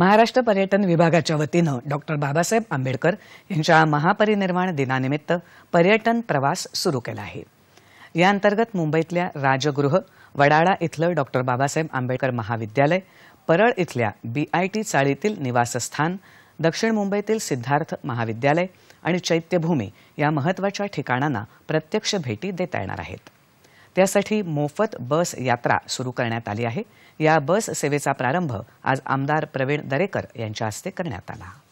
महाराष्ट्र पर्यटन विभागाच्या वतीनं डॉक्टर बाबासाहेब आंबेडकर यांच्या महापरिनिर्वाण दिनानिमित्त पर्यटन प्रवास सुरू केला आहे अंतर्गत मुंबईतल्या राजगृह वडाळा इथलं डॉक्टर बाबासाहेब आंबेडकर महाविद्यालय परळ इथल्या बीआयटी चाळीतील निवासस्थान दक्षिण मुंबईतील सिद्धार्थ महाविद्यालय आणि चैत्यभूमी या महत्त्वाच्या ठिकाणांना प्रत्यक्ष भेटी देता येणार आहेत त्यासाठी मोफत बस यात्रा सुरू करण्यात आली आहे या बस सेवेचा प्रारंभ आज आमदार प्रवीण दरेकर यांच्या हस्ते करण्यात आला